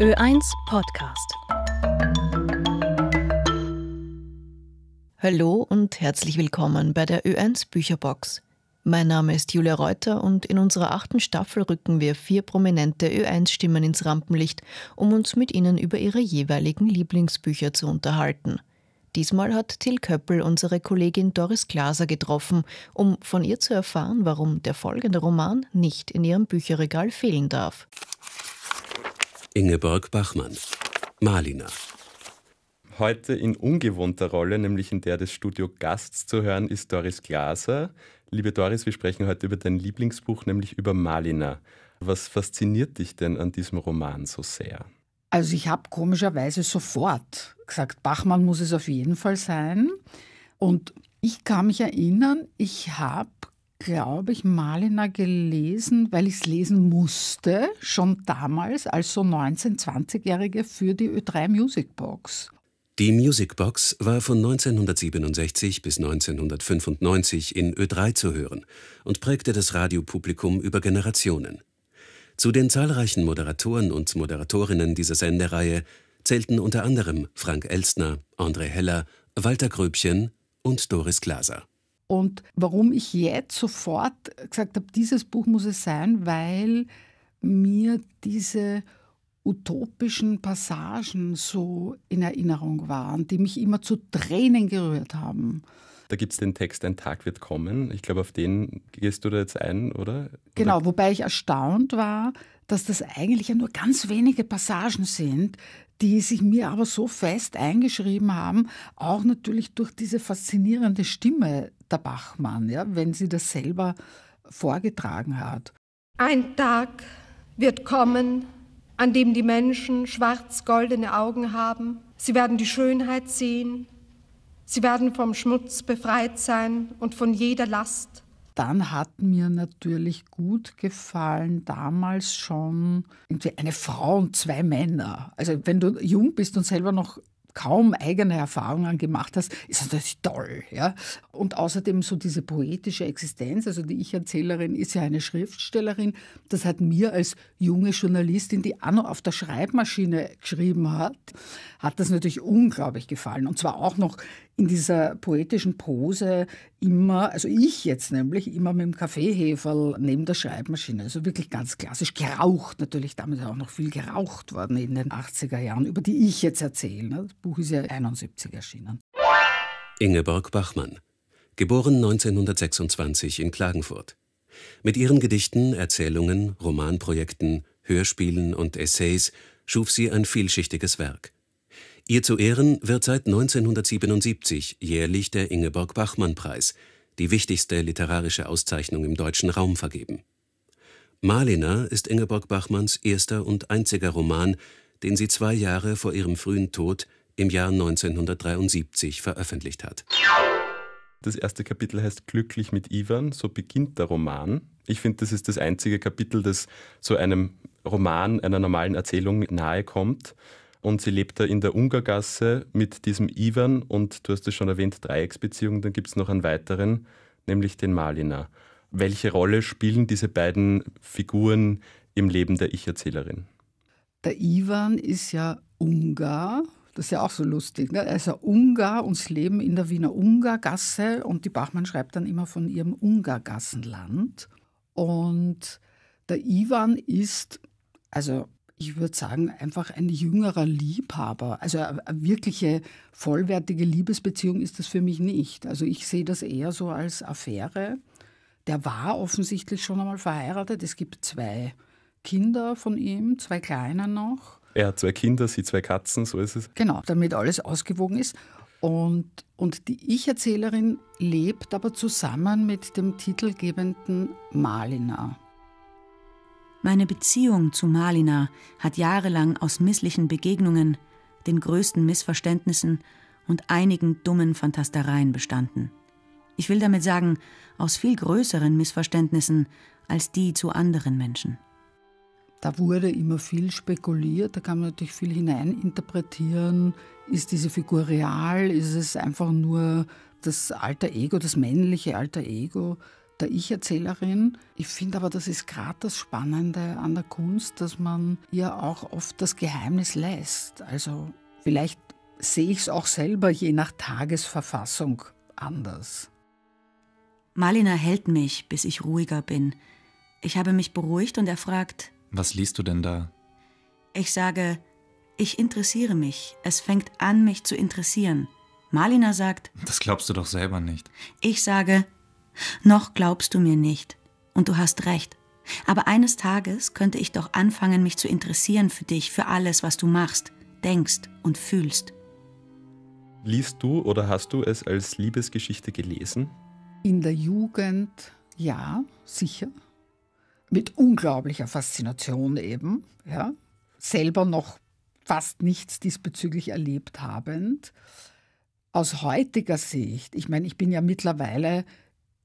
Ö1 Podcast. Hallo und herzlich willkommen bei der Ö1 Bücherbox. Mein Name ist Julia Reuter und in unserer achten Staffel rücken wir vier prominente Ö1-Stimmen ins Rampenlicht, um uns mit ihnen über ihre jeweiligen Lieblingsbücher zu unterhalten. Diesmal hat Till Köppel unsere Kollegin Doris Glaser getroffen, um von ihr zu erfahren, warum der folgende Roman nicht in ihrem Bücherregal fehlen darf. Ingeborg Bachmann, Malina. Heute in ungewohnter Rolle, nämlich in der des Studio Gasts zu hören, ist Doris Glaser. Liebe Doris, wir sprechen heute über dein Lieblingsbuch, nämlich über Malina. Was fasziniert dich denn an diesem Roman so sehr? Also ich habe komischerweise sofort gesagt, Bachmann muss es auf jeden Fall sein. Und ich kann mich erinnern, ich habe glaube ich, Malina gelesen, weil ich es lesen musste, schon damals als so 19-, 20-Jährige für die Ö3 Music Box. Die Music Box war von 1967 bis 1995 in Ö3 zu hören und prägte das Radiopublikum über Generationen. Zu den zahlreichen Moderatoren und Moderatorinnen dieser Sendereihe zählten unter anderem Frank Elstner, André Heller, Walter Gröbchen und Doris Glaser. Und warum ich jetzt sofort gesagt habe, dieses Buch muss es sein, weil mir diese utopischen Passagen so in Erinnerung waren, die mich immer zu Tränen gerührt haben. Da gibt es den Text Ein Tag wird kommen. Ich glaube, auf den gehst du da jetzt ein, oder? Genau, wobei ich erstaunt war, dass das eigentlich ja nur ganz wenige Passagen sind, die sich mir aber so fest eingeschrieben haben, auch natürlich durch diese faszinierende Stimme der Bachmann, ja, wenn sie das selber vorgetragen hat. Ein Tag wird kommen, an dem die Menschen schwarz-goldene Augen haben. Sie werden die Schönheit sehen. Sie werden vom Schmutz befreit sein und von jeder Last dann hat mir natürlich gut gefallen damals schon irgendwie eine Frau und zwei Männer. Also wenn du jung bist und selber noch kaum eigene Erfahrungen gemacht hast, ist das natürlich toll. Ja? Und außerdem so diese poetische Existenz, also die Ich-Erzählerin ist ja eine Schriftstellerin, das hat mir als junge Journalistin, die Anno auf der Schreibmaschine geschrieben hat, hat das natürlich unglaublich gefallen. Und zwar auch noch in dieser poetischen Pose immer, also ich jetzt nämlich, immer mit dem Kaffeeheferl neben der Schreibmaschine. Also wirklich ganz klassisch geraucht, natürlich damals auch noch viel geraucht worden in den 80er Jahren, über die ich jetzt erzähle. Ne? Das Buch ist ja 71 erschienen. Ingeborg Bachmann, geboren 1926 in Klagenfurt. Mit ihren Gedichten, Erzählungen, Romanprojekten, Hörspielen und Essays schuf sie ein vielschichtiges Werk. Ihr zu Ehren wird seit 1977 jährlich der Ingeborg-Bachmann-Preis, die wichtigste literarische Auszeichnung im deutschen Raum, vergeben. Malina ist Ingeborg Bachmanns erster und einziger Roman, den sie zwei Jahre vor ihrem frühen Tod im Jahr 1973 veröffentlicht hat. Das erste Kapitel heißt Glücklich mit Ivan, so beginnt der Roman. Ich finde, das ist das einzige Kapitel, das so einem Roman, einer normalen Erzählung nahe kommt. Und sie lebt da in der Ungargasse mit diesem Ivan und du hast es schon erwähnt, Dreiecksbeziehung. Dann gibt es noch einen weiteren, nämlich den Malina. Welche Rolle spielen diese beiden Figuren im Leben der Ich-Erzählerin? Der Ivan ist ja Ungar, das ist ja auch so lustig. Ne? Er Ungar und sie leben in der Wiener Ungargasse und die Bachmann schreibt dann immer von ihrem Ungargassenland. Und der Ivan ist, also ich würde sagen, einfach ein jüngerer Liebhaber. Also eine äh, wirkliche vollwertige Liebesbeziehung ist das für mich nicht. Also ich sehe das eher so als Affäre. Der war offensichtlich schon einmal verheiratet. Es gibt zwei Kinder von ihm, zwei kleine noch. Er hat zwei Kinder, sie zwei Katzen, so ist es. Genau, damit alles ausgewogen ist. Und, und die Ich-Erzählerin lebt aber zusammen mit dem titelgebenden Malina. Meine Beziehung zu Malina hat jahrelang aus misslichen Begegnungen, den größten Missverständnissen und einigen dummen Fantastereien bestanden. Ich will damit sagen, aus viel größeren Missverständnissen als die zu anderen Menschen. Da wurde immer viel spekuliert, da kann man natürlich viel hineininterpretieren. Ist diese Figur real? Ist es einfach nur das alter Ego, das männliche alter Ego? der Ich-Erzählerin. Ich finde aber, das ist gerade das Spannende an der Kunst, dass man ihr auch oft das Geheimnis lässt. Also vielleicht sehe ich es auch selber je nach Tagesverfassung anders. Malina hält mich, bis ich ruhiger bin. Ich habe mich beruhigt und er fragt, Was liest du denn da? Ich sage, ich interessiere mich. Es fängt an, mich zu interessieren. Malina sagt, Das glaubst du doch selber nicht. Ich sage, noch glaubst du mir nicht. Und du hast recht. Aber eines Tages könnte ich doch anfangen, mich zu interessieren für dich, für alles, was du machst, denkst und fühlst. Liest du oder hast du es als Liebesgeschichte gelesen? In der Jugend, ja, sicher. Mit unglaublicher Faszination eben, ja. Selber noch fast nichts diesbezüglich erlebt habend. Aus heutiger Sicht, ich meine, ich bin ja mittlerweile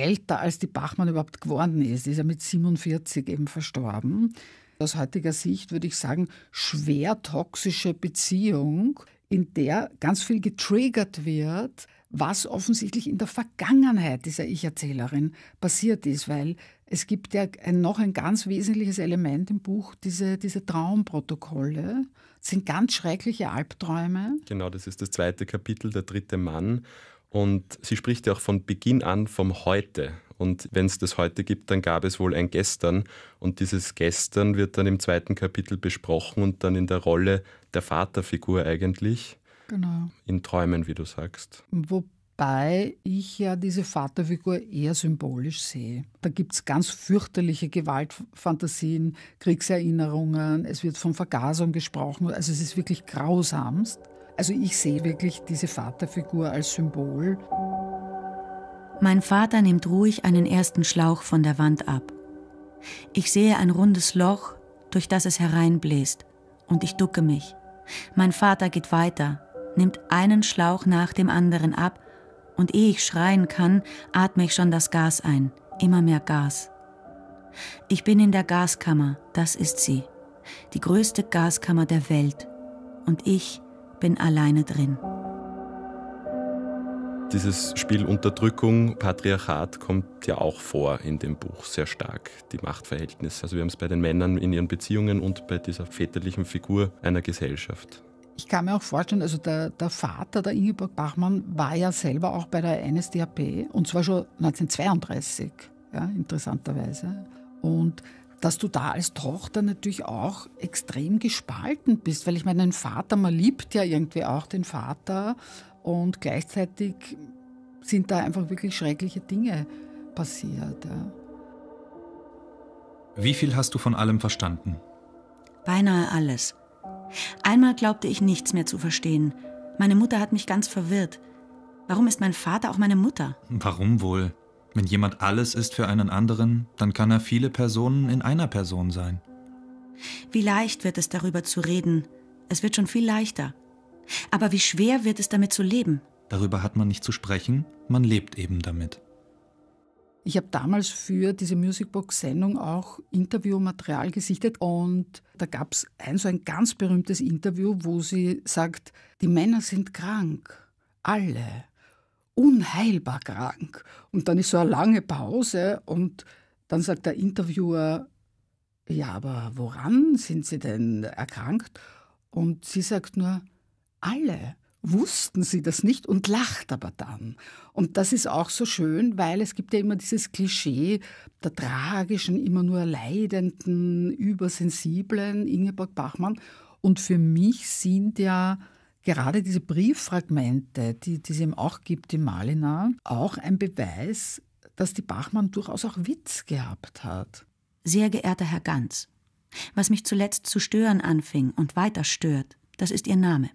älter als die Bachmann überhaupt geworden ist. Ist er mit 47 eben verstorben. Aus heutiger Sicht würde ich sagen, schwer toxische Beziehung, in der ganz viel getriggert wird, was offensichtlich in der Vergangenheit dieser Ich-Erzählerin passiert ist, weil es gibt ja ein, noch ein ganz wesentliches Element im Buch, diese, diese Traumprotokolle. Das sind ganz schreckliche Albträume. Genau, das ist das zweite Kapitel, der dritte Mann. Und sie spricht ja auch von Beginn an vom Heute. Und wenn es das heute gibt, dann gab es wohl ein Gestern. Und dieses Gestern wird dann im zweiten Kapitel besprochen und dann in der Rolle der Vaterfigur eigentlich. Genau. In Träumen, wie du sagst. Wobei ich ja diese Vaterfigur eher symbolisch sehe. Da gibt es ganz fürchterliche Gewaltfantasien, Kriegserinnerungen, es wird von Vergasung gesprochen. Also es ist wirklich grausamst. Also ich sehe wirklich diese Vaterfigur als Symbol. Mein Vater nimmt ruhig einen ersten Schlauch von der Wand ab. Ich sehe ein rundes Loch, durch das es hereinbläst, und ich ducke mich. Mein Vater geht weiter, nimmt einen Schlauch nach dem anderen ab, und ehe ich schreien kann, atme ich schon das Gas ein, immer mehr Gas. Ich bin in der Gaskammer, das ist sie, die größte Gaskammer der Welt, und ich bin alleine drin. Dieses Spiel Unterdrückung, Patriarchat kommt ja auch vor in dem Buch sehr stark, die Machtverhältnisse. Also wir haben es bei den Männern in ihren Beziehungen und bei dieser väterlichen Figur einer Gesellschaft. Ich kann mir auch vorstellen, also der, der Vater der Ingeborg Bachmann war ja selber auch bei der NSDAP und zwar schon 1932, ja, interessanterweise. Und dass du da als Tochter natürlich auch extrem gespalten bist, weil ich meine, ein Vater, man liebt ja irgendwie auch den Vater und gleichzeitig sind da einfach wirklich schreckliche Dinge passiert. Ja. Wie viel hast du von allem verstanden? Beinahe alles. Einmal glaubte ich nichts mehr zu verstehen. Meine Mutter hat mich ganz verwirrt. Warum ist mein Vater auch meine Mutter? Warum wohl? Wenn jemand alles ist für einen anderen, dann kann er viele Personen in einer Person sein. Wie leicht wird es darüber zu reden. Es wird schon viel leichter. Aber wie schwer wird es damit zu leben? Darüber hat man nicht zu sprechen, man lebt eben damit. Ich habe damals für diese Musicbox-Sendung auch Interviewmaterial gesichtet und da gab es ein so ein ganz berühmtes Interview, wo sie sagt, die Männer sind krank, alle unheilbar krank. Und dann ist so eine lange Pause und dann sagt der Interviewer, ja, aber woran sind Sie denn erkrankt? Und sie sagt nur, alle wussten sie das nicht und lacht aber dann. Und das ist auch so schön, weil es gibt ja immer dieses Klischee der tragischen, immer nur leidenden, übersensiblen Ingeborg Bachmann. Und für mich sind ja gerade diese Brieffragmente, die, die es eben auch gibt in Malina, auch ein Beweis, dass die Bachmann durchaus auch Witz gehabt hat. Sehr geehrter Herr Ganz, was mich zuletzt zu stören anfing und weiter stört, das ist Ihr Name.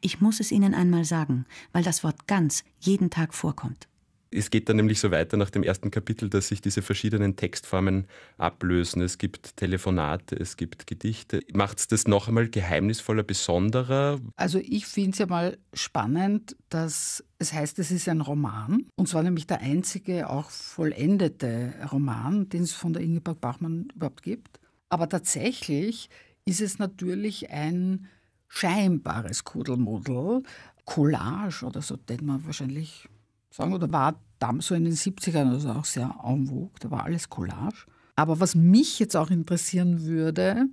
Ich muss es Ihnen einmal sagen, weil das Wort ganz jeden Tag vorkommt. Es geht dann nämlich so weiter nach dem ersten Kapitel, dass sich diese verschiedenen Textformen ablösen. Es gibt Telefonate, es gibt Gedichte. Macht es das noch einmal geheimnisvoller, besonderer? Also ich finde es ja mal spannend, dass es heißt, es ist ein Roman. Und zwar nämlich der einzige auch vollendete Roman, den es von der Ingeborg Bachmann überhaupt gibt. Aber tatsächlich ist es natürlich ein scheinbares Kuddelmuddel. Collage oder so, den man wahrscheinlich sagen, oder war damals so in den 70ern also auch sehr en vogue, da war alles Collage. Aber was mich jetzt auch interessieren würde,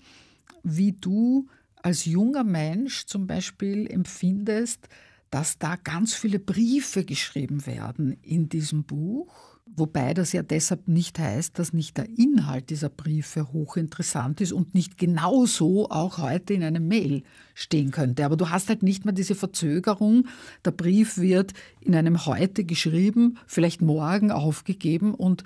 wie du als junger Mensch zum Beispiel empfindest, dass da ganz viele Briefe geschrieben werden in diesem Buch Wobei das ja deshalb nicht heißt, dass nicht der Inhalt dieser Briefe hochinteressant ist und nicht genauso auch heute in einem Mail stehen könnte. Aber du hast halt nicht mehr diese Verzögerung. Der Brief wird in einem heute geschrieben, vielleicht morgen aufgegeben und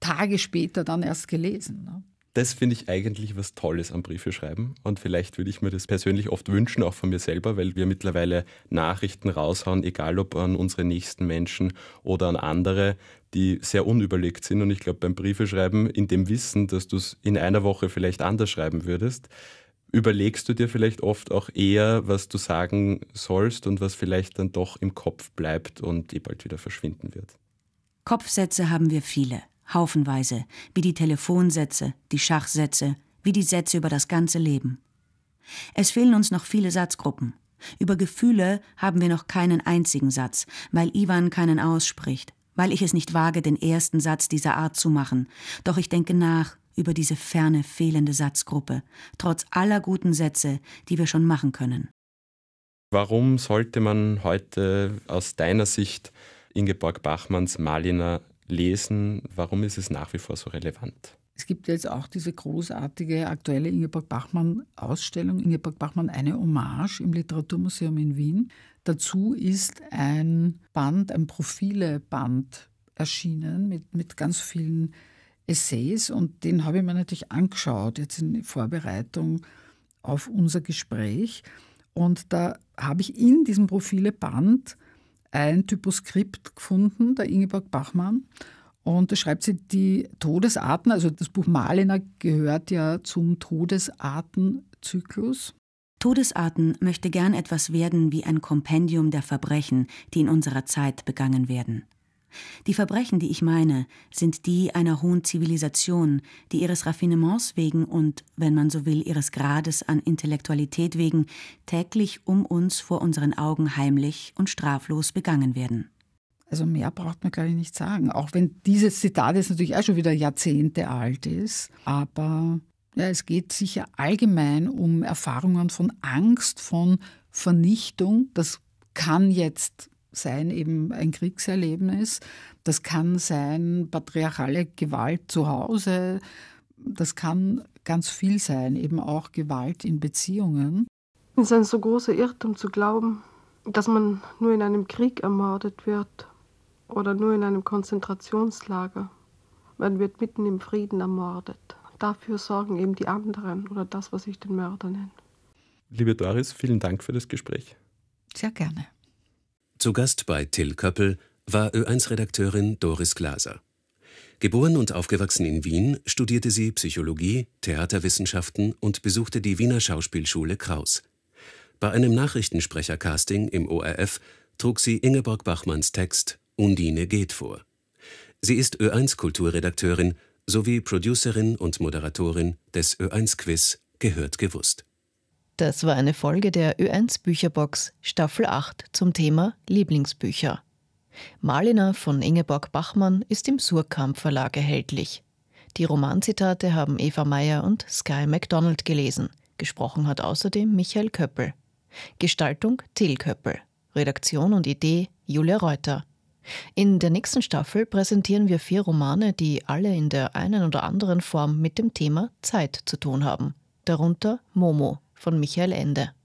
Tage später dann erst gelesen. Ne? Das finde ich eigentlich was Tolles am Briefe schreiben. Und vielleicht würde ich mir das persönlich oft wünschen, auch von mir selber, weil wir mittlerweile Nachrichten raushauen, egal ob an unsere nächsten Menschen oder an andere, die sehr unüberlegt sind. Und ich glaube, beim Briefeschreiben, in dem Wissen, dass du es in einer Woche vielleicht anders schreiben würdest, überlegst du dir vielleicht oft auch eher, was du sagen sollst und was vielleicht dann doch im Kopf bleibt und eh bald wieder verschwinden wird. Kopfsätze haben wir viele, haufenweise, wie die Telefonsätze, die Schachsätze, wie die Sätze über das ganze Leben. Es fehlen uns noch viele Satzgruppen. Über Gefühle haben wir noch keinen einzigen Satz, weil Ivan keinen ausspricht weil ich es nicht wage, den ersten Satz dieser Art zu machen, doch ich denke nach über diese ferne fehlende Satzgruppe, trotz aller guten Sätze, die wir schon machen können. Warum sollte man heute aus deiner Sicht Ingeborg Bachmanns Malina lesen? Warum ist es nach wie vor so relevant? Es gibt jetzt auch diese großartige aktuelle Ingeborg Bachmann-Ausstellung, Ingeborg Bachmann, eine Hommage im Literaturmuseum in Wien. Dazu ist ein Band, ein profile erschienen mit, mit ganz vielen Essays und den habe ich mir natürlich angeschaut, jetzt in Vorbereitung auf unser Gespräch. Und da habe ich in diesem Profileband ein Typoskript gefunden, der Ingeborg Bachmann. Und da schreibt sie, die Todesarten, also das Buch Malener gehört ja zum Todesartenzyklus. Todesarten möchte gern etwas werden wie ein Kompendium der Verbrechen, die in unserer Zeit begangen werden. Die Verbrechen, die ich meine, sind die einer hohen Zivilisation, die ihres Raffinements wegen und, wenn man so will, ihres Grades an Intellektualität wegen täglich um uns vor unseren Augen heimlich und straflos begangen werden. Also mehr braucht man, glaube ich, nicht sagen. Auch wenn dieses Zitat jetzt natürlich auch schon wieder Jahrzehnte alt ist. Aber ja, es geht sicher allgemein um Erfahrungen von Angst, von Vernichtung. Das kann jetzt sein eben ein Kriegserlebnis. Das kann sein patriarchale Gewalt zu Hause. Das kann ganz viel sein, eben auch Gewalt in Beziehungen. Es ist ein so großer Irrtum zu glauben, dass man nur in einem Krieg ermordet wird oder nur in einem Konzentrationslager. Man wird mitten im Frieden ermordet. Dafür sorgen eben die anderen oder das, was ich den Mörder nenne. Liebe Doris, vielen Dank für das Gespräch. Sehr gerne. Zu Gast bei Till Köppel war Ö1-Redakteurin Doris Glaser. Geboren und aufgewachsen in Wien, studierte sie Psychologie, Theaterwissenschaften und besuchte die Wiener Schauspielschule Kraus. Bei einem Nachrichtensprecher-Casting im ORF trug sie Ingeborg Bachmanns Text Undine geht vor. Sie ist Ö1-Kulturredakteurin sowie Producerin und Moderatorin des Ö1-Quiz Gehört gewusst. Das war eine Folge der Ö1-Bücherbox Staffel 8 zum Thema Lieblingsbücher. Malina von Ingeborg Bachmann ist im Surkamp Verlag erhältlich. Die Romanzitate haben Eva Meyer und Sky MacDonald gelesen. Gesprochen hat außerdem Michael Köppel. Gestaltung Till Köppel. Redaktion und Idee Julia Reuter. In der nächsten Staffel präsentieren wir vier Romane, die alle in der einen oder anderen Form mit dem Thema Zeit zu tun haben. Darunter Momo von Michael Ende.